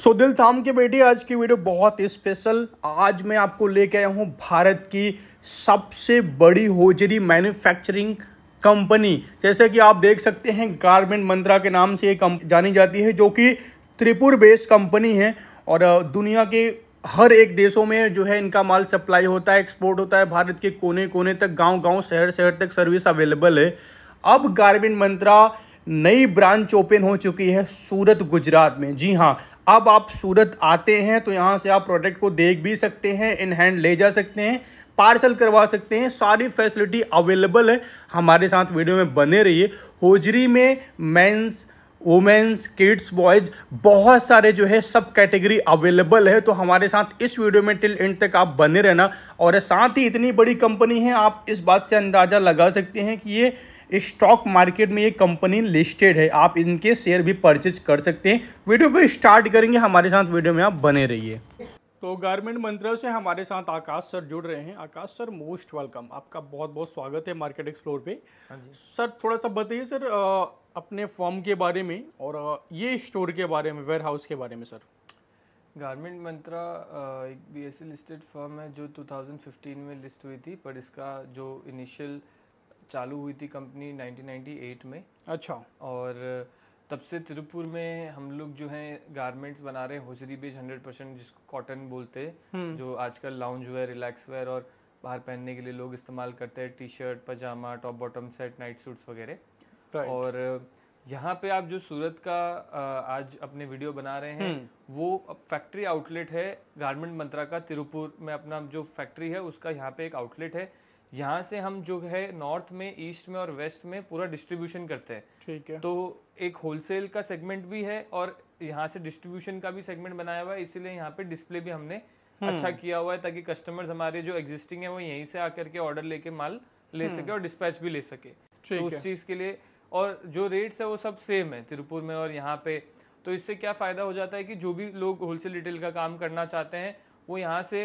सो so, दिल थाम के बेटी आज की वीडियो बहुत ही स्पेशल आज मैं आपको लेके आया हूँ भारत की सबसे बड़ी होजरी मैन्युफैक्चरिंग कंपनी जैसे कि आप देख सकते हैं गारमेंट मंत्रा के नाम से ये जानी जाती है जो कि त्रिपुर बेस्ड कंपनी है और दुनिया के हर एक देशों में जो है इनका माल सप्लाई होता है एक्सपोर्ट होता है भारत के कोने कोने तक गाँव गाँव शहर शहर तक सर्विस अवेलेबल है अब गारमेंट मंत्रा नई ब्रांच ओपन हो चुकी है सूरत गुजरात में जी हाँ अब आप सूरत आते हैं तो यहाँ से आप प्रोडक्ट को देख भी सकते हैं इन हैंड ले जा सकते हैं पार्सल करवा सकते हैं सारी फैसिलिटी अवेलेबल है हमारे साथ वीडियो में बने रहिए होजरी में मेंस वुमेंस किड्स बॉयज़ बहुत सारे जो है सब कैटेगरी अवेलेबल है तो हमारे साथ इस वीडियो में टिल एंड तक आप बने रहना और साथ ही इतनी बड़ी कंपनी है आप इस बात से अंदाज़ा लगा सकते हैं कि ये स्टॉक मार्केट में ये कंपनी लिस्टेड है आप इनके शेयर भी परचेज कर सकते हैं वीडियो को स्टार्ट करेंगे हमारे साथ वीडियो में आप बने रहिए तो गारमेंट मंत्रालय से हमारे साथ आकाश सर जुड़ रहे हैं आकाश सर मोस्ट वेलकम आपका बहुत बहुत स्वागत है मार्केट एक्सप्लोर पे हाँ सर थोड़ा सा बताइए सर अपने फॉर्म के बारे में और ये स्टोर के बारे में वेयर हाउस के बारे में सर गारमेंट मंत्रा एक बी लिस्टेड फर्म है जो 2015 में लिस्ट हुई थी पर इसका जो इनिशियल चालू हुई थी कंपनी 1998 में अच्छा और तब से तिरुपुर में हम लोग जो है गारमेंट्स बना रहे होजरी बेज हंड्रेड परसेंट जिसको कॉटन बोलते हैं हम्म। जो आजकल लाउंज वेयर रिलैक्स वेयर और बाहर पहनने के लिए लोग इस्तेमाल करते हैं टी शर्ट पजामा top bottom set night suits वगैरह और यहाँ पे आप जो सूरत का आज अपने वीडियो बना रहे हैं हम्म। वो फैक्ट्री आउटलेट है गारमेंट मंत्रा का तिरुपुर में अपना जो फैक्ट्री है उसका यहाँ पे एक आउटलेट है यहाँ से हम जो है नॉर्थ में ईस्ट में और वेस्ट में पूरा डिस्ट्रीब्यूशन करते हैं ठीक है तो एक होलसेल का सेगमेंट भी है और यहाँ से डिस्ट्रीब्यूशन का भी सेगमेंट बनाया हुआ है इसीलिए यहाँ पे डिस्प्ले भी हमने हम्म। अच्छा किया हुआ है ताकि कस्टमर्स हमारे जो एग्जिस्टिंग है वो यहीं से आकर के ऑर्डर लेके माल ले हम्म। सके और डिस्पैच भी ले सके तो उस चीज़ के लिए और जो रेट्स है वो सब सेम है तिरुपुर में और यहाँ पे तो इससे क्या फ़ायदा हो जाता है कि जो भी लोग होलसेल रिटेल का काम करना चाहते हैं वो यहाँ से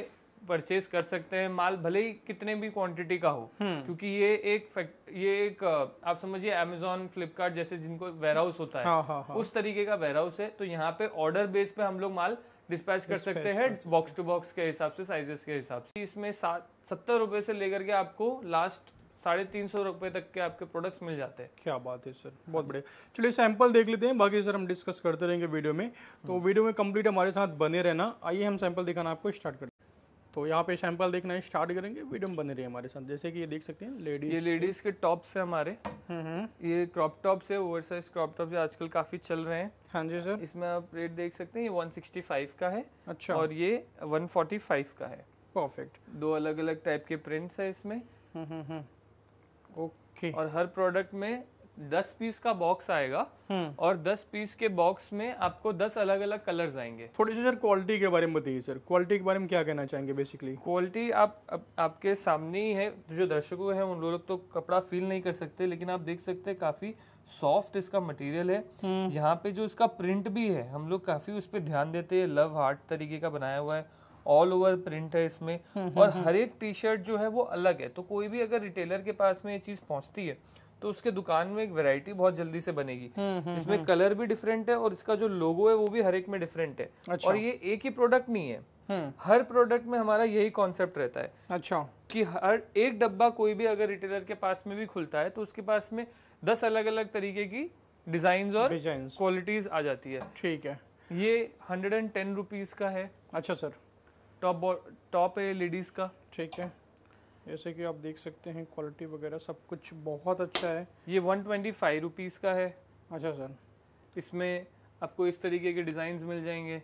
परचेज कर सकते हैं माल भले ही कितने भी क्वांटिटी का हो हम्म। क्योंकि ये एक ये एक आप समझिए अमेजोन फ्लिपकार्ट जैसे जिनको वेयर हाउस होता है हा, हा, हा। उस तरीके का वेयर हाउस है तो यहाँ पे ऑर्डर बेस पे हम लोग माल डिस्पैच कर सकते हैं बॉक्स टू बॉक्स के हिसाब से साइजेस के हिसाब से इसमें सत्तर रुपए से लेकर के आपको लास्ट साढ़े तीन सौ रुपए तक के आपके प्रोडक्ट्स मिल जाते हैं क्या बात है सर बहुत बढ़िया चलिए सैंपल देख लेते हैं बाकी सर हम डिस्कस करते रहेंगे वीडियो में तो वीडियो हम्म। में कंप्लीट हमारे साथ बने रहना आइए हम सैंपल दिखाना आपको स्टार्ट करते तो यहाँ पे सैंपल देखना स्टार्ट करेंगे वीडियो में बने रही हमारे साथ जैसे कि ये देख सकते हैं लेडीज ये लेडीज के टॉप्स है हमारे हम्म, हम्म। ये क्रॉप टॉप्स है ओवर साइज क्रॉप टॉप है आजकल काफी चल रहे हैं हाँ जी सर इसमें आप रेट देख सकते हैं ये 165 का है अच्छा और ये 145 का है परफेक्ट दो अलग अलग टाइप के प्रिंट्स है इसमें ओके हम्म, और हर प्रोडक्ट में दस पीस का बॉक्स आएगा हम्म। और दस पीस के बॉक्स में आपको दस अलग अलग कलर्स आएंगे थोड़ी सी सर क्वालिटी के बारे में बताइए सर क्वालिटी के बारे में क्या कहना चाहेंगे बेसिकली क्वालिटी आप, आप आपके सामने ही है जो दर्शकों हैं उन लोग तो कपड़ा फील नहीं कर सकते लेकिन आप देख सकते हैं काफी सॉफ्ट इसका मटेरियल है हम्म। यहाँ पे जो इसका प्रिंट भी है हम लोग काफी उस पर ध्यान देते हैं लव हार्ट तरीके का बनाया हुआ है ऑल ओवर प्रिंट है इसमें हम्म, और हर एक टी शर्ट जो है वो अलग है तो कोई भी अगर रिटेलर के पास में ये चीज पहुंचती है तो उसके दुकान में एक वेरायटी बहुत जल्दी से बनेगी हम्म, हम्म, इसमें कलर हम्म। भी डिफरेंट है और इसका जो लोगो है वो भी हर एक में डिफरेंट है अच्छा। और ये एक ही प्रोडक्ट नहीं है हर प्रोडक्ट में हमारा यही कॉन्सेप्ट रहता है अच्छा कि हर एक डब्बा कोई भी अगर रिटेलर के पास में भी खुलता है तो उसके पास में दस अलग अलग तरीके की डिजाइन और क्वालिटीज आ जाती है ठीक है ये हंड्रेड एंड टेन रुपीज का है अच्छा सर टॉप टॉप है लेडीज का ठीक है जैसे कि आप देख सकते हैं क्वालिटी वगैरह सब कुछ बहुत अच्छा है ये वन ट्वेंटी फाइव रुपीज़ का है अच्छा सर इसमें आपको इस तरीके के डिज़ाइन मिल जाएंगे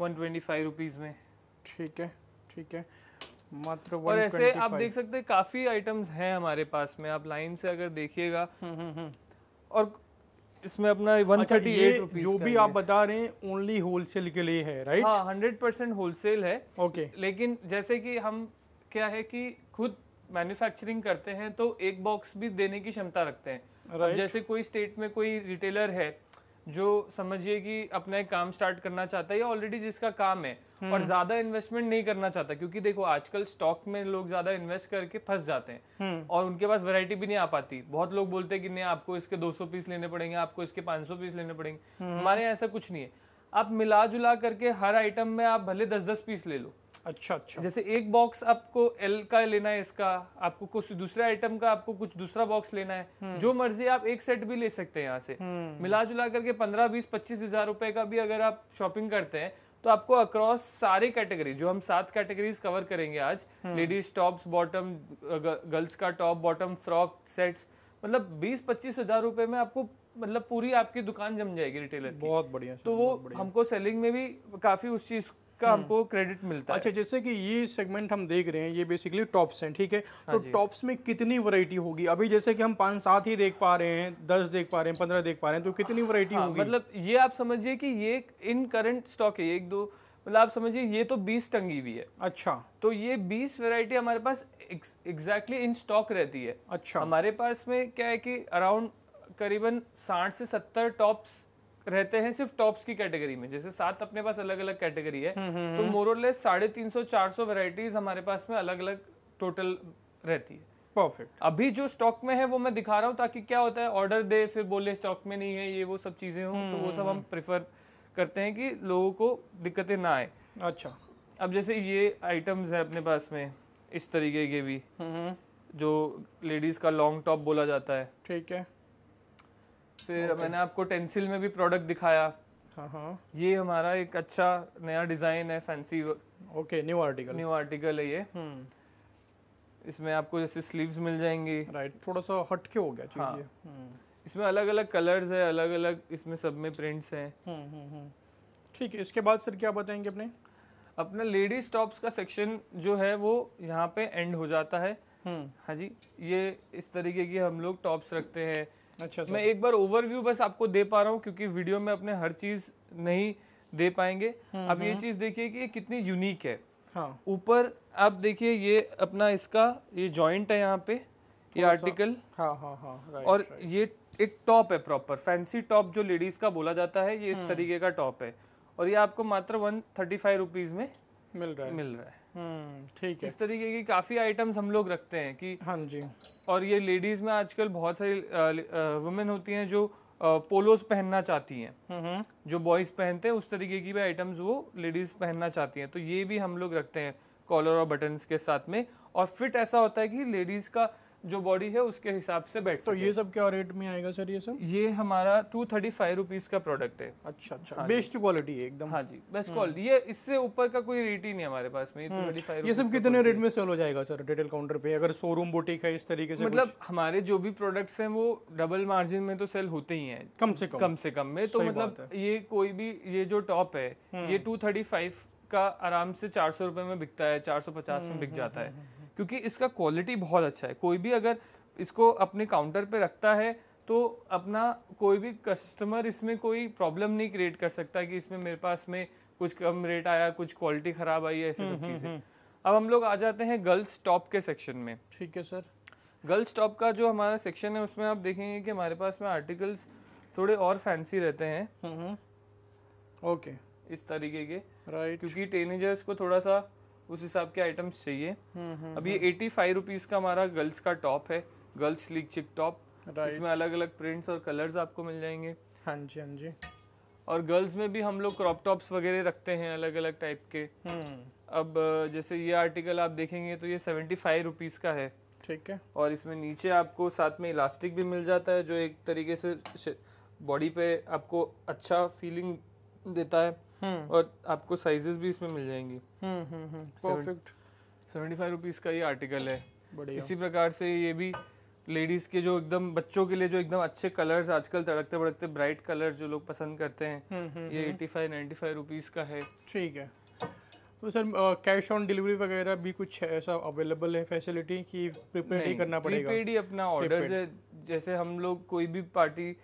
वन ट्वेंटी फाइव रुपीज़ में ठीक है ठीक है मात्र और ऐसे आप देख सकते हैं काफ़ी आइटम्स हैं हमारे पास में आप लाइन से अगर देखिएगा हम्म, हम्म, हम्म। और इसमें अपना वन थर्टी एट जो भी आप बता रहे हैं ओनली होलसेल के लिए है राइट हाँ हंड्रेड परसेंट होलसेल है ओके okay. लेकिन जैसे कि हम क्या है कि खुद मैन्युफैक्चरिंग करते हैं तो एक बॉक्स भी देने की क्षमता रखते हैं right. जैसे कोई स्टेट में कोई रिटेलर है जो समझिए कि अपना एक काम स्टार्ट करना चाहता है या ऑलरेडी जिसका काम है hmm. और ज्यादा इन्वेस्टमेंट नहीं करना चाहता क्योंकि देखो आजकल स्टॉक में लोग ज्यादा इन्वेस्ट करके फंस जाते हैं hmm. और उनके पास वैरायटी भी नहीं आ पाती बहुत लोग बोलते हैं कि नहीं आपको इसके 200 पीस लेने पड़ेंगे आपको इसके 500 पीस लेने पड़ेंगे hmm. हमारे यहाँ ऐसा कुछ नहीं है आप मिला जुला करके हर आइटम में आप भले दस दस पीस ले लो अच्छा अच्छा जैसे एक बॉक्स आपको एल का लेना है इसका आपको कुछ दूसरे आइटम का आपको कुछ दूसरा बॉक्स लेना है हम्म। जो मर्जी आप एक सेट भी ले सकते हैं यहाँ से हम्म। मिला जुला करके पंद्रह बीस पच्चीस हजार रुपए का भी अगर आप शॉपिंग करते हैं तो आपको अक्रॉस सारे कैटेगरी जो हम सात कैटेगरीज कवर करेंगे आज लेडीज टॉप्स बॉटम गर्ल्स का टॉप बॉटम फ्रॉक सेट्स मतलब बीस पच्चीस हजार रुपए में आपको मतलब पूरी आपकी दुकान जम जाएगी रिटेलर बहुत बढ़िया तो वो हमको सेलिंग में भी काफी उस चीज का हम्म। हमको क्रेडिट मिलता अच्छा, है अच्छा जैसे कि ये सेगमेंट हम देख रहे हैं ये बेसिकली टॉप्स हैं ठीक है हाँ तो टॉप्स में कितनी वैरायटी होगी अभी जैसे कि हम पाँच सात ही देख पा रहे हैं दस देख पा रहे हैं पंद्रह देख पा रहे हैं तो कितनी वैरायटी हाँ, होगी मतलब ये आप समझिए कि ये इन करंट स्टॉक है एक दो मतलब आप समझिए ये तो बीस टंगी हुई है अच्छा तो ये बीस वैरायटी हमारे पास एग्जैक्टली इन स्टॉक रहती है अच्छा हमारे पास में क्या है कि अराउंड करीबन साठ से सत्तर टॉप्स रहते हैं सिर्फ टॉप्स की कैटेगरी में जैसे सात अपने पास अलग अलग कैटेगरी है हम्म, हम्म, तो मोरलेस हम्म। साढ़े तीन सौ चार सौ वेराइटीज हमारे पास में अलग अलग टोटल रहती है परफेक्ट अभी जो स्टॉक में है वो मैं दिखा रहा हूँ ताकि क्या होता है ऑर्डर दे फिर बोले स्टॉक में नहीं है ये वो सब चीजें हों तो वो सब हम प्रेफर करते हैं कि लोगों को दिक्कतें ना आए अच्छा अब जैसे ये आइटम्स है अपने पास में इस तरीके के भी जो लेडीज का लॉन्ग टॉप बोला जाता है ठीक है फिर मैंने आपको टेंसिल में भी प्रोडक्ट दिखाया uh-huh. ये हमारा एक अच्छा नया डिजाइन है fancy okay new article new article है ये hmm. इसमें आपको जैसे स्लीव्स मिल जाएंगी राइट थोड़ा सा हटके हो गया चीज़ हाँ। ये hmm. इसमें अलग अलग कलर्स है अलग अलग इसमें सब में प्रिंट्स हैं hmm, ठीक है इसके बाद सर क्या बताएंगे अपने अपना लेडीज टॉप्स का सेक्शन जो है वो यहाँ पे एंड हो जाता है हाँ जी ये इस तरीके की हम लोग टॉप्स रखते हैं अच्छा मैं एक बार ओवरव्यू बस आपको दे पा रहा हूँ क्योंकि वीडियो में अपने हर चीज नहीं दे पाएंगे हम्म, अब ये हम्म। चीज देखिए कि ये कितनी यूनिक है हाँ। ऊपर हाँ। आप देखिए ये अपना इसका ये जॉइंट है यहाँ पे ये आर्टिकल हाँ हाँ हाँ और ये एक टॉप है प्रॉपर फैंसी टॉप जो लेडीज का बोला जाता है ये इस हम्म। तरीके का टॉप है और ये आपको मात्र वन थर्टी फाइव रुपीज में मिल रहा है मिल रहा है हम्म, ठीक है इस तरीके की काफ़ी आइटम्स हम लोग रखते हैं कि हाँ जी और ये लेडीज़ में आजकल बहुत सारी वुमेन होती हैं जो पोलोज पहनना चाहती हैं हम्म, हम्म। जो बॉयज़ पहनते हैं उस तरीके की भी आइटम्स वो लेडीज़ पहनना चाहती हैं तो ये भी हम लोग रखते हैं कॉलर और बटन्स के साथ में और फिट ऐसा होता है कि लेडीज़ का जो बॉडी है उसके हिसाब से बैठ तो ये सब क्या रेट में आएगा सर ये सब ये हमारा टू थर्टी फाइव रुपीज का प्रोडक्ट है अच्छा अच्छा हाँ बेस्ट क्वालिटी है एकदम हाँ जी बेस्ट हम्म। क्वालिटी ये इससे ऊपर का कोई रेट ही नहीं हमारे पास में ये हम्म। सब कितने रेट में सेल हो जाएगा सर रिटेल काउंटर पे अगर शोरूम बुटीक है इस तरीके से मतलब हमारे जो भी प्रोडक्ट्स हैं वो डबल मार्जिन में तो सेल होते ही है कम से कम कम से कम में तो मतलब ये कोई भी ये जो टॉप है ये टू हम्म। का आराम से चार सौ में बिकता है चार में बिक जाता है क्योंकि इसका क्वालिटी बहुत अच्छा है कोई भी अगर इसको अपने काउंटर पे रखता है तो अपना कोई भी कस्टमर इसमें कोई प्रॉब्लम नहीं क्रिएट कर सकता कि इसमें मेरे पास में कुछ कम रेट आया कुछ क्वालिटी खराब आई है ऐसी सब हम्म, हम्म, चीज़ें हम्म। अब हम लोग आ जाते हैं गर्ल्स टॉप के सेक्शन में ठीक है सर गर्ल्स टॉप का जो हमारा सेक्शन है उसमें आप देखेंगे कि हमारे पास में आर्टिकल्स थोड़े और फैंसी रहते हैं ओके okay. इस तरीके के राइट right. क्योंकि टीनेजर्स को थोड़ा सा उस हिसाब के आइटम्स चाहिए हम्म, हम्म, अब ये एटी फाइव रुपीज का हमारा गर्ल्स का टॉप है गर्ल्स स्लीक चिक टॉप इसमें अलग अलग प्रिंट्स और कलर्स आपको मिल जाएंगे हाँ जी हाँ जी और गर्ल्स में भी हम लोग क्रॉप टॉप्स वगैरह रखते हैं अलग अलग टाइप के हम्म। अब जैसे ये आर्टिकल आप देखेंगे तो ये सेवेंटी फाइव रुपीज का है ठीक है और इसमें नीचे आपको साथ में इलास्टिक भी मिल जाता है जो एक तरीके से बॉडी पे आपको अच्छा फीलिंग देता है हम्म। और आपको साइजेस भी इसमें मिल जाएंगी परफेक्ट सेवेंटी फाइव रुपीज़ का ये आर्टिकल है बढ़िया इसी प्रकार से ये भी लेडीज़ के जो एकदम बच्चों के लिए जो एकदम अच्छे कलर्स आजकल तड़कते बड़कते ब्राइट कलर जो लोग पसंद करते हैं हम्म, हम्म, ये eighty five ninety five rupees का है ठीक है तो सर कैश ऑन डिलीवरी वगैरह भी कुछ ऐसा अवेलेबल है फैसिलिटी की प्रीपेड ही करना पड़ेगा प्रीपेड ही अपना ऑर्डर जैसे हम लोग कोई भी पार्टी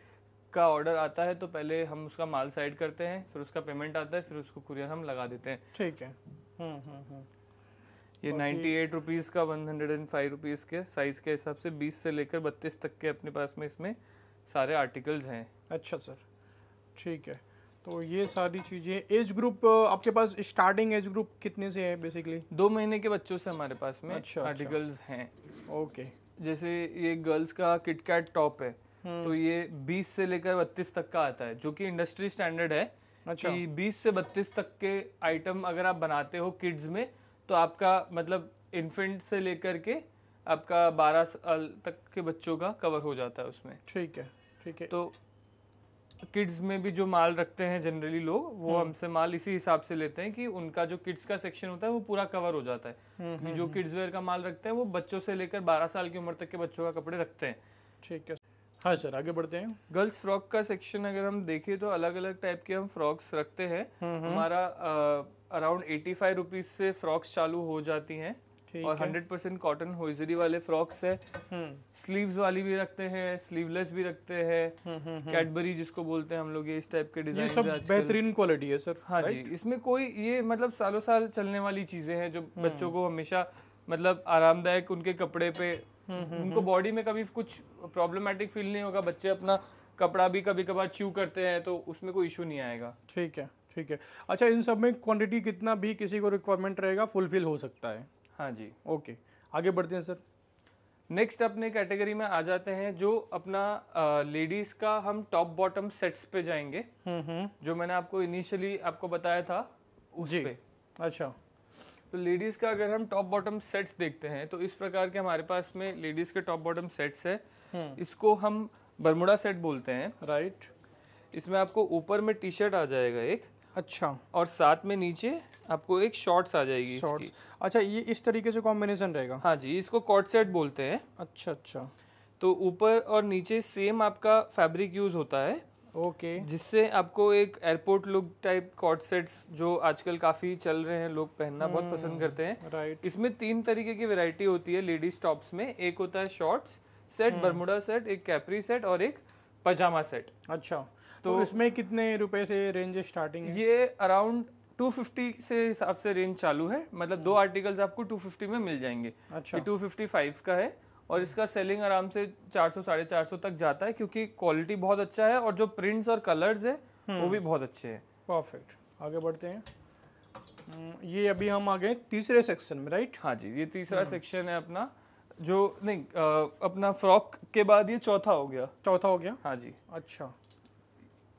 का ऑर्डर आता है तो पहले हम उसका माल साइड करते हैं फिर उसका पेमेंट आता है फिर उसको कुरियर हम लगा देते हैं ठीक है हम्म, हम्म, हम्म। ये नाइन्टी एट रुपीज़ का one hundred and five rupees के साइज़ के हिसाब से बीस से लेकर बत्तीस तक के अपने पास में इसमें सारे आर्टिकल्स हैं अच्छा सर ठीक है तो ये सारी चीज़ें एज ग्रुप आपके पास स्टार्टिंग एज ग्रुप कितने से है बेसिकली दो महीने के बच्चों से हमारे पास में अच्छा, आर्टिकल्स अच्छा। हैं ओके जैसे ये गर्ल्स का किटकैट टॉप है तो हम्म। ये 20 से लेकर 32 तक का आता है जो कि इंडस्ट्री स्टैंडर्ड है अच्छा। कि 20 से 32 तक के आइटम अगर आप बनाते हो किड्स में तो आपका मतलब इन्फेंट से लेकर के आपका 12 साल तक के बच्चों का कवर हो जाता है उसमें ठीक है ठीक है तो किड्स में भी जो माल रखते हैं जनरली लोग वो हम्म। हमसे माल इसी हिसाब से लेते हैं कि उनका जो किड्स का सेक्शन होता है वो पूरा कवर हो जाता है हम्म, जो किड्स वेयर का माल रखते हैं वो बच्चों से लेकर 12 साल की उम्र तक के बच्चों का कपड़े रखते हैं ठीक है हाँ सर आगे बढ़ते हैं गर्ल्स फ्रॉक का सेक्शन अगर हम देखें तो अलग अलग टाइप के हम फ्रॉक्स रखते हैं हम्म, हम्म। हमारा अराउंड एटी फाइव रुपीज से फ्रॉक्स चालू हो जाती हैं और हंड्रेड परसेंट कॉटन होजरी वाले फ्रॉक्स है स्लीव्स हम्म। वाली भी रखते हैं स्लीवलेस भी रखते हैं कैडबरी जिसको बोलते हैं हम लोग ये इस टाइप के डिजाइन सब बेहतरीन क्वालिटी है सर हाँ जी इसमें कोई ये मतलब सालों साल चलने वाली चीजें हैं जो बच्चों को हमेशा मतलब आरामदायक उनके कपड़े पे हम्म, उनको बॉडी हम्म। में कभी कुछ प्रॉब्लमेटिक फील नहीं होगा बच्चे अपना कपड़ा भी कभी कभार च्यू करते हैं तो उसमें कोई इशू नहीं आएगा ठीक है ठीक है अच्छा इन सब में क्वांटिटी कितना भी किसी को रिक्वायरमेंट रहेगा फुलफिल हो सकता है हाँ जी ओके आगे बढ़ते हैं सर नेक्स्ट अपने कैटेगरी में आ जाते हैं जो अपना लेडीज का हम टॉप बॉटम सेट्स पे जाएंगे हम्म, जो मैंने आपको इनिशियली आपको बताया था उस जी, पे अच्छा तो लेडीज़ का अगर हम टॉप बॉटम सेट्स देखते हैं तो इस प्रकार के हमारे पास में लेडीज़ के टॉप बॉटम सेट्स है इसको हम बरमुडा सेट बोलते हैं राइट इसमें आपको ऊपर में टी शर्ट आ जाएगा एक अच्छा और साथ में नीचे आपको एक शॉर्ट्स आ जाएगी शॉर्ट्स अच्छा ये इस तरीके से कॉम्बिनेशन रहेगा हाँ जी इसको कॉट सेट बोलते हैं अच्छा अच्छा तो ऊपर और नीचे सेम आपका फैब्रिक यूज़ होता है ओके okay. जिससे आपको एक एयरपोर्ट लुक टाइप कॉट सेट्स जो आजकल काफ़ी चल रहे हैं लोग पहनना hmm. बहुत हम्म, पसंद करते हैं राइट right. इसमें तीन तरीके की वैरायटी होती है लेडीज टॉप्स में एक होता है shorts set hmm. Bermuda set एक कैपरी सेट और एक पजामा सेट अच्छा तो, तो इसमें कितने रुपए से रेंज स्टार्टिंग ये अराउंड 250 से हिसाब से रेंज चालू है मतलब दो आर्टिकल्स हम्म। आपको 250 में मिल जाएंगे अच्छा ये 255 का है और इसका सेलिंग आराम से चार सौ साढ़े चार सौ तक जाता है क्योंकि क्वालिटी बहुत अच्छा है और जो प्रिंट्स और कलर्स है हम्म। वो भी बहुत अच्छे हैं परफेक्ट आगे बढ़ते हैं हम्म, ये अभी हम आ गए तीसरे सेक्शन में राइट हाँ जी ये तीसरा सेक्शन हम्म। है अपना जो नहीं आ, अपना फ्रॉक के बाद ये चौथा हो गया चौथा हो गया हाँ जी अच्छा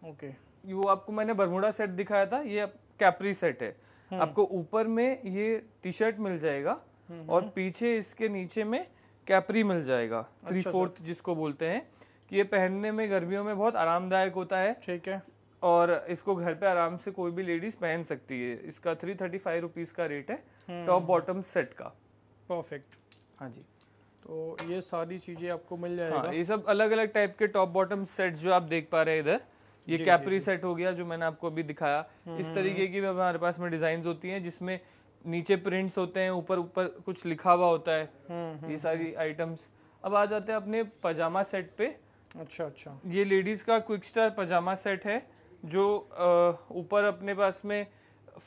ओके वो आपको मैंने बरमुडा सेट दिखाया था ये कैपरी सेट है आपको ऊपर में ये टी शर्ट मिल जाएगा और पीछे इसके नीचे में कैपरी मिल जाएगा थ्री अच्छा, फोर्थ जिसको बोलते हैं कि ये पहनने में गर्मियों में बहुत आरामदायक होता है ठीक है और इसको घर पे आराम से कोई भी लेडीज पहन सकती है इसका थ्री थर्टी फाइव रुपीज का रेट है टॉप बॉटम सेट का परफेक्ट हाँ जी तो ये सारी चीजें आपको मिल हाँ, जाएगा हाँ, ये सब अलग अलग टाइप के टॉप बॉटम सेट जो आप देख पा रहे हैं इधर ये कैपरी सेट हो गया जो मैंने आपको अभी दिखाया हम्म, इस हम्म, तरीके हम्म। की हमारे पास में डिजाइन होती है जिसमें नीचे प्रिंट्स होते हैं ऊपर ऊपर कुछ लिखा हुआ होता है हम्म, हम्म, ये सारी आइटम्स हम्म। अब आ जाते हैं अपने पजामा सेट पे अच्छा अच्छा ये लेडीज़ का क्विक स्टार पजामा सेट है जो ऊपर अपने पास में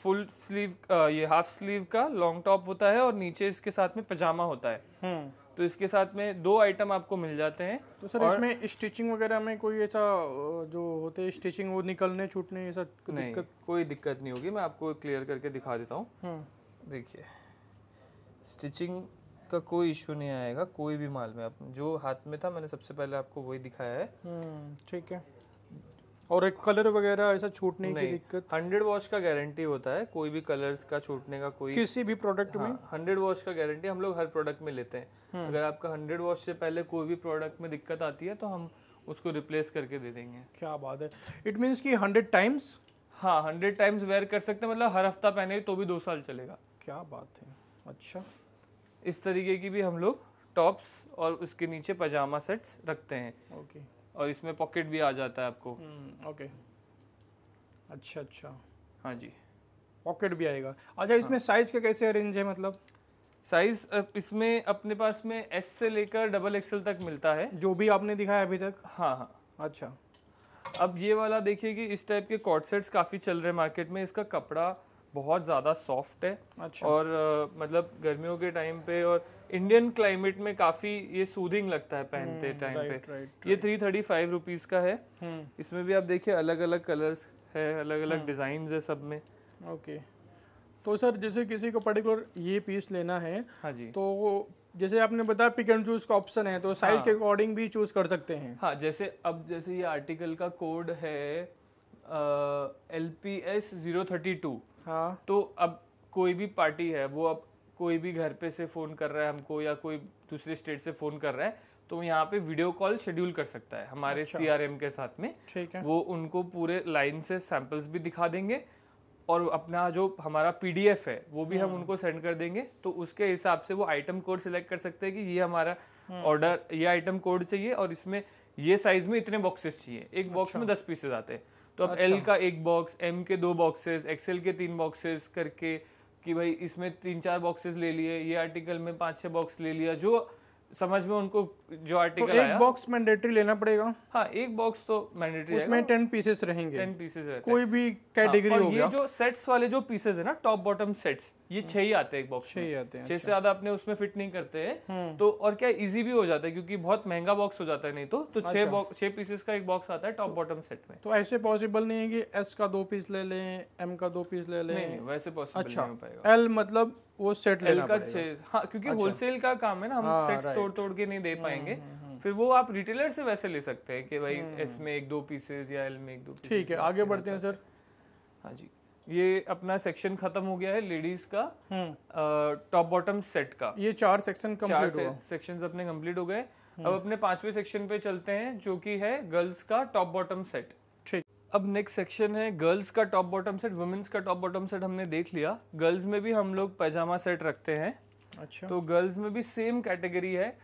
फुल स्लीव ये हाफ स्लीव का लॉन्ग टॉप होता है और नीचे इसके साथ में पजामा होता है तो इसके साथ में दो आइटम आपको मिल जाते हैं तो सर इसमें स्टिचिंग वगैरह में कोई ऐसा जो होते हैं स्टिचिंग वो निकलने छूटने ऐसा दिक्कत कोई दिक्कत नहीं होगी मैं आपको क्लियर करके दिखा देता हूँ देखिए स्टिचिंग का कोई इशू नहीं आएगा कोई भी माल में आप जो हाथ में था मैंने सबसे पहले आपको वही दिखाया है हम्म, ठीक है और एक कलर वगैरह ऐसा छूटने की दिक्कत हंड्रेड वॉश का गारंटी होता है कोई भी कलर्स का छूटने का कोई किसी भी प्रोडक्ट हाँ, में हंड्रेड वॉश का गारंटी हम लोग हर प्रोडक्ट में लेते हैं हम्म। अगर आपका हंड्रेड वॉश से पहले कोई भी प्रोडक्ट में दिक्कत आती है तो हम उसको रिप्लेस करके दे देंगे क्या बात है इट मीन्स की हंड्रेड टाइम्स हाँ हंड्रेड टाइम्स वेयर कर सकते हैं मतलब हर हफ्ता पहने तो भी दो साल चलेगा क्या बात है अच्छा इस तरीके की भी हम लोग टॉप्स और उसके नीचे पजामा सेट्स रखते हैं ओके और इसमें पॉकेट भी आ जाता है आपको ओके हम्म, अच्छा अच्छा हाँ जी पॉकेट भी आएगा अच्छा इसमें हाँ। साइज का कैसे अरेंज है मतलब साइज इसमें अपने पास में एस से लेकर डबल एक्सएल तक मिलता है जो भी आपने दिखाया अभी तक हाँ हाँ अच्छा अब ये वाला देखिए कि इस टाइप के कॉर्ड सेट्स काफ़ी चल रहे हैं मार्केट में इसका कपड़ा बहुत ज़्यादा सॉफ्ट है अच्छा। और आ, मतलब गर्मियों के टाइम पे और इंडियन क्लाइमेट में काफ़ी ये सूदिंग लगता है पहनते हम्म, टाइम पे ये थ्री थर्टी फाइव रुपीज़ का है हम्म। इसमें भी आप देखिए अलग अलग कलर्स है अलग अलग हम्म। डिज़ाइन है सब में ओके तो सर जैसे किसी को पर्टिकुलर ये पीस लेना है हाँ जी तो जैसे आपने बताया पिक एंड चूज का ऑप्शन है तो साइज के अकॉर्डिंग हाँ। भी चूज कर सकते हैं हाँ जैसे अब जैसे ये आर्टिकल का कोड है L P S zero thirty two हाँ तो अब कोई भी पार्टी है वो अब कोई भी घर पे से फ़ोन कर रहा है हमको या कोई दूसरे स्टेट से फ़ोन कर रहा है तो यहाँ पे वीडियो कॉल शेड्यूल कर सकता है हमारे सी अच्छा। एम के साथ में ठीक है वो उनको पूरे लाइन से सैंपल्स भी दिखा देंगे और अपना जो हमारा पीडीएफ है वो भी हम हम्म। उनको सेंड कर देंगे तो उसके हिसाब से वो आइटम कोड सिलेक्ट कर सकते हैं कि ये हमारा ऑर्डर हम्म। ये आइटम कोड चाहिए और इसमें ये साइज में इतने बॉक्सेस चाहिए एक बॉक्स अच्छा। में दस पीसेस आते हैं तो अब एल अच्छा। का एक बॉक्स एम के दो बॉक्सेस एक्सएल के तीन बॉक्सेस करके कि भाई इसमें तीन चार बॉक्सेस ले लिए ये आर्टिकल में पाँच छः बॉक्स ले लिया जो समझ में उनको जो आर्टिकल तो एक बॉक्स मैंडेटरी लेना पड़ेगा हाँ एक बॉक्स तो मैंडेटरी उसमें टेन पीसेस रहेंगे टेन पीसेस रहते कोई भी कैटेगरी हाँ, हो गया जो सेट्स वाले जो पीसेस है ना टॉप बॉटम सेट्स ये छह ही आते हैं एक बॉक्स छह ही आते हैं छह से अच्छा। ज्यादा अपने उसमें फिट नहीं करते हैं हम्म। तो और क्या इजी भी हो जाता है क्योंकि बहुत महंगा बॉक्स हो जाता है नहीं तो तो छह अच्छा। छह पीसेस का एक बॉक्स आता है टॉप बॉटम सेट में तो ऐसे पॉसिबल नहीं है कि एस का दो पीस ले लें एम का दो पीस ले लें वैसे पॉसिबल अच्छा नहीं हो पाएगा एल मतलब वो सेट लेना का हाँ क्योंकि होलसेल अच्छा। का काम है ना हम सेट हाँ, तोड़ तोड़ के नहीं दे हम्म। पाएंगे जाएंगे हम्म, हम्म, हम्म। फिर वो आप रिटेलर से वैसे ले सकते हैं कि भाई एस में एक दो पीसेज या एल में एक दो ठीक है आगे बढ़ते हैं सर अच्छा, अच्छा। हाँ जी ये अपना सेक्शन खत्म हो गया है लेडीज का टॉप बॉटम सेट का ये चार सेक्शन कंप्लीट हुआ सेक्शन अपने कंप्लीट हो गए अब अपने पांचवे सेक्शन पे चलते हैं जो कि है गर्ल्स का टॉप बॉटम सेट ठीक अब नेक्स्ट सेक्शन है गर्ल्स का टॉप बॉटम सेट वुमेन्स का टॉप बॉटम सेट हमने देख लिया गर्ल्स में भी हम लोग पैजामा सेट रखते हैं अच्छा तो गर्ल्स में भी सेम कैटेगरी है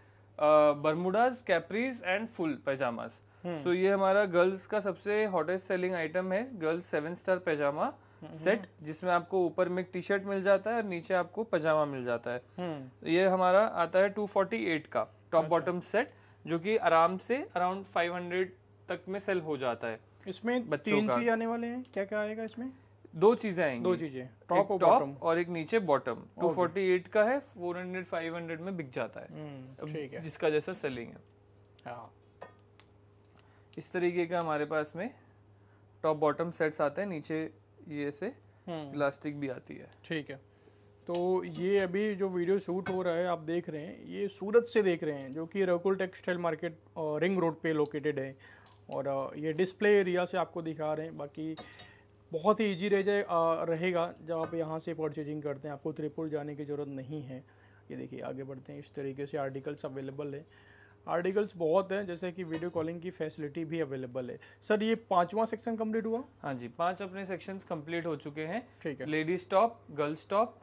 Bermudas capris and full pyjamas so हम्म। ये हमारा गर्ल्स का सबसे हॉटेस्ट सेलिंग आइटम है गर्ल्स सेवन स्टार पैजामा हम्म। सेट जिसमें आपको ऊपर में टी शर्ट मिल जाता है और नीचे आपको पजामा मिल जाता है हम्म। ये हमारा आता है 248 का टॉप बॉटम सेट जो कि आराम से अराउंड 500 तक में सेल हो जाता है इसमें तीन चीज आने वाले हैं क्या क्या आएगा इसमें दो चीजें आएंगी दो चीजें टॉप और बॉटम और एक नीचे बॉटम 248 तो का है 400 500 में बिक जाता है हम्म, ठीक है जिसका जैसा सेलिंग है हाँ इस तरीके का हमारे पास में टॉप बॉटम सेट्स आते हैं नीचे ये से इलास्टिक हम्म। भी आती है ठीक है तो ये अभी जो वीडियो शूट हो रहा है आप देख रहे हैं ये सूरत से देख रहे हैं जो कि Rakul Textile Market Ring Road पे लोकेटेड है और ये डिस्प्ले एरिया से आपको दिखा रहे हैं बाकी बहुत ही ईजी रह जाए रहेगा जब आप यहाँ से परचेजिंग करते हैं आपको त्रिपुर जाने की ज़रूरत नहीं है ये देखिए आगे बढ़ते हैं इस तरीके से आर्टिकल्स अवेलेबल है आर्टिकल्स बहुत हैं जैसे कि वीडियो कॉलिंग की फैसिलिटी भी अवेलेबल है सर ये पांचवा सेक्शन कंप्लीट हुआ हाँ जी पांच अपने सेक्शंस कंप्लीट हो चुके हैं ठीक है ladies top girls top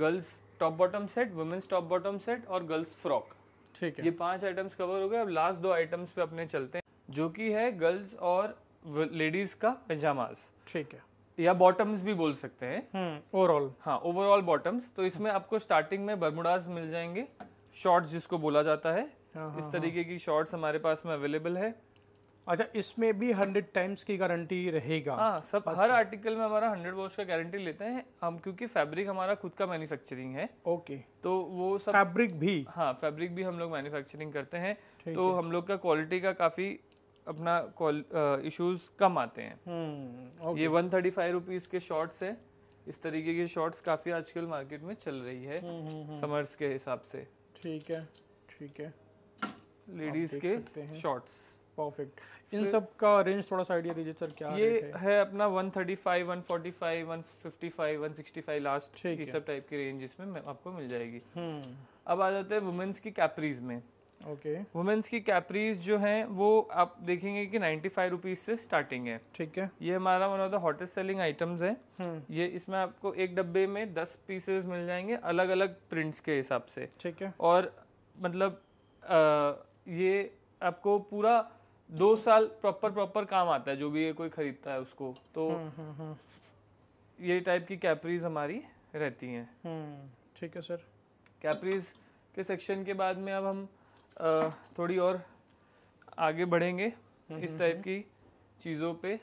girls top bottom set women's top bottom set और गर्ल्स फ्रॉक ठीक है ये पांच आइटम्स कवर हो गए अब लास्ट दो आइटम्स पे अपने चलते हैं जो कि है गर्ल्स और लेडीज का पैजामाज ठीक है या बॉटम्स भी बोल सकते हैं ओवरऑल हम्म, हाँ ओवरऑल बॉटम्स तो इसमें आपको स्टार्टिंग में बर्मुडाज मिल जाएंगे शॉर्ट्स जिसको बोला जाता है हाँ, हाँ इस हाँ। तरीके की शॉर्ट्स हमारे पास में अवेलेबल है अच्छा इसमें भी हंड्रेड टाइम्स की गारंटी रहेगा हाँ सब अच्छा। हर आर्टिकल में हमारा हंड्रेड वॉश का गारंटी लेते हैं हम क्योंकि फैब्रिक हमारा खुद का मैन्युफैक्चरिंग है ओके तो वो सब फैब्रिक भी हाँ फैब्रिक भी हम लोग मैन्युफैक्चरिंग करते हैं तो हम लोग का क्वालिटी का काफी अपना इश्यूज कम आते हैं हम्म, ये वन थर्टी फाइव रुपीज के शॉर्ट्स है इस तरीके के शॉर्ट्स काफी आजकल मार्केट में चल रही है समर्स हम्म, हम्म, के हिसाब से ठीक है ठीक है लेडीज के शॉर्ट्स परफेक्ट इन सब का रेंज थोड़ा सा आइडिया दीजिए सर क्या ये है? है अपना 135 145 155 165 लास्ट ये सब टाइप की रेंज इसमें आपको मिल जाएगी अब आ जाते हैं वुमेन्स की कैपरीज में ओके वुमेन्स की कैपरीज जो है वो आप देखेंगे कि नाइन्टी फाइव रुपीज से स्टार्टिंग है ठीक है ये हमारा one of the hottest selling items है ये इसमें आपको एक डब्बे में दस पीसेस मिल जाएंगे अलग अलग प्रिंट्स के हिसाब से ठीक है और मतलब आ, ये आपको पूरा दो साल प्रॉपर प्रॉपर काम आता है जो भी ये कोई खरीदता है उसको तो हुँ, हम्म, हुँ. हम्म, हम्म। ये टाइप की कैपरीज हमारी रहती हैं ठीक है सर कैपरीज के सेक्शन के बाद में अब हम थोड़ी और आगे बढ़ेंगे हम्म, इस टाइप हम्म, हम्म। की चीज़ों पे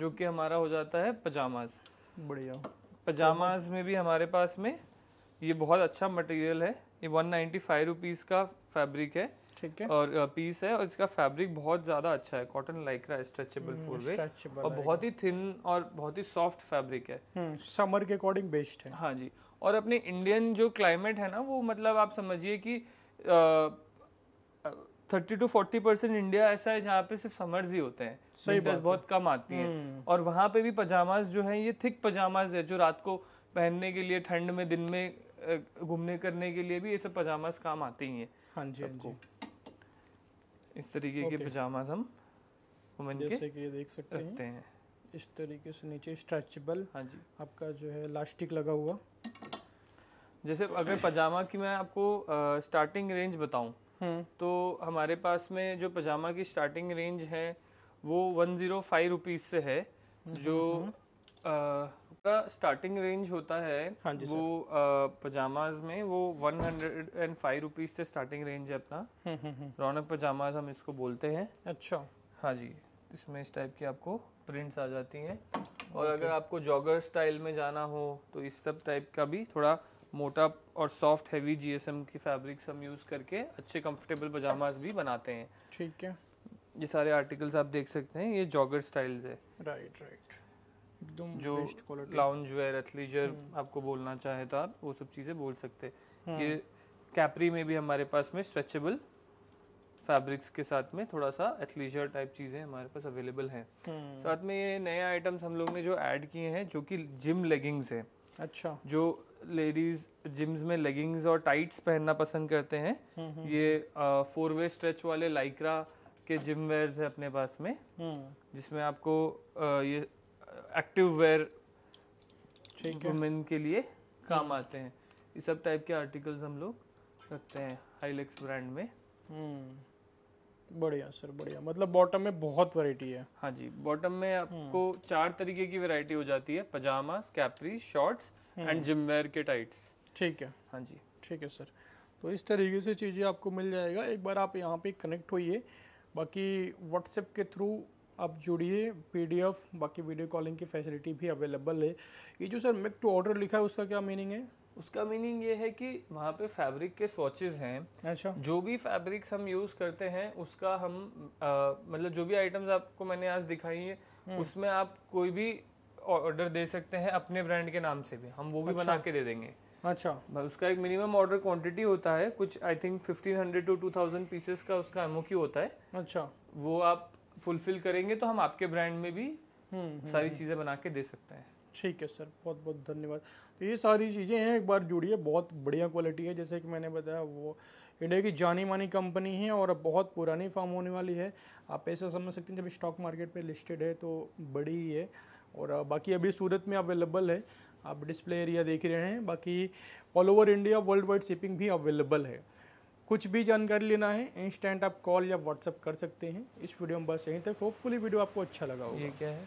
जो कि हमारा हो जाता है पजामाज बढ़िया पजामाज में भी हमारे पास में ये बहुत अच्छा मटेरियल है ये वन नाइन्टी फाइव रुपीज़ का फैब्रिक है ठीक है और पीस है और इसका फैब्रिक बहुत ज़्यादा अच्छा है cotton lycra stretchable full weight और बहुत ही थिन और बहुत ही सॉफ्ट फैब्रिक है समर के अकॉर्डिंग बेस्ट है हाँ जी और अपने इंडियन जो क्लाइमेट है ना वो मतलब आप समझिए कि thirty two forty percent India ऐसा है जहाँ पे सिर्फ समर्स ही होते हैं सही ड्रेस बहुत कम आती है हम्म। और वहाँ पे भी पजामाज जो है ये थिक पजामाज है जो रात को पहनने के लिए ठंड में दिन में घूमने करने के लिए भी ये सब पजामाज काम आते ही हैं हाँ जी हाँ सबको इस तरीके के पजामाज हम जैसे कि ये देख सकते रखते हैं इस तरीके से नीचे स्ट्रेचेबल हाँ जी आपका जो है इलास्टिक लगा हुआ जैसे अगर पजामा की मैं आपको आ, स्टार्टिंग रेंज बताऊं हम्म। तो हमारे पास में जो पजामा की स्टार्टिंग रेंज है वो वन ज़ीरो फाइव रुपीज़ से है हम्म, जो आ, स्टार्टिंग रेंज होता है हाँ जी वो पजामाज में वो one hundred and five rupees से स्टार्टिंग रेंज है अपना हम्म, रौनक पजामाज हम इसको बोलते हैं अच्छा हाँ जी इसमें इस टाइप की आपको प्रिंट्स आ जाती हैं और अगर आपको जॉगर स्टाइल में जाना हो तो इस सब टाइप का भी थोड़ा मोटा और सॉफ्ट हैवी जी की फैब्रिक्स हम यूज़ करके अच्छे कंफर्टेबल पजामाज भी बनाते हैं ठीक है ये सारे आर्टिकल्स आप देख सकते हैं ये जॉगर स्टाइल्स है राइट राइट एकदम जो लाउंज वेयर एथलीजर आपको बोलना चाहे तो आप वो सब चीज़ें बोल सकते हैं हम्म। ये कैपरी में भी हमारे पास में स्ट्रेचेबल फैब्रिक्स के साथ में थोड़ा सा एथलीजर टाइप चीज़ें हमारे पास अवेलेबल हैं हम्म। साथ में ये नए आइटम्स हम लोग ने जो ऐड किए हैं जो कि जिम लेगिंग्स है अच्छा जो लेडीज जिम्स में लेगिंग्स और टाइट्स पहनना पसंद करते हैं हम्म, हम्म, ये फोर वे स्ट्रेच वाले लाइक्रा के जिम वेयर्स है अपने पास में हम्म। जिसमें आपको आ, ये एक्टिव वेयर वुमेन के लिए काम आते हैं ये सब टाइप के आर्टिकल्स हम लोग रखते हैं हाईलेक्स ब्रांड में बढ़िया सर बढ़िया मतलब बॉटम में बहुत वैरायटी है हाँ जी बॉटम में आपको चार तरीके की वैरायटी हो जाती है पजामा कैपरी शॉर्ट्स हम्म। एंड वेयर के टाइट्स ठीक है हाँ जी ठीक है सर तो इस तरीके से चीज़ें आपको मिल जाएगा एक बार आप यहाँ पे कनेक्ट होइए बाकी व्हाट्सएप के थ्रू आप जुड़िए पीडीएफ बाकी वीडियो कॉलिंग की फैसिलिटी भी अवेलेबल है ये जो सर मेक टू ऑर्डर लिखा है उसका क्या मीनिंग है उसका मीनिंग ये है कि वहाँ पे फैब्रिक के स्वॉचेज हैं अच्छा जो भी फैब्रिक्स हम यूज़ करते हैं उसका हम मतलब जो भी आइटम्स आपको मैंने आज दिखाई है हम्म। उसमें आप कोई भी ऑर्डर दे सकते हैं अपने ब्रांड के नाम से भी हम वो भी अच्छा। बना के दे देंगे अच्छा उसका एक मिनिमम ऑर्डर क्वांटिटी होता है कुछ I think fifteen hundred to two thousand pieces का उसका क्यू होता है अच्छा वो आप फुलफिल करेंगे तो हम आपके ब्रांड में भी हम्म, हम्म, हम्म। सारी चीज़ें बना के दे सकते हैं ठीक है सर बहुत बहुत धन्यवाद तो ये सारी चीज़ें हैं एक बार जुड़ी है बहुत बढ़िया क्वालिटी है जैसे कि मैंने बताया वो इंडिया की जानी मानी कंपनी है और अब बहुत पुरानी फॉर्म होने वाली है आप ऐसा समझ सकते हैं जब स्टॉक मार्केट पे लिस्टेड है तो बड़ी ही है और बाकी अभी सूरत में अवेलेबल है आप डिस्प्ले एरिया देख रहे हैं बाकी all over India worldwide shipping भी अवेलेबल है कुछ भी जानकारी लेना है इंस्टेंट आप कॉल या व्हाट्सअप कर सकते हैं इस वीडियो में बस यहीं तक होपफुली वीडियो आपको अच्छा लगा होगा ये क्या है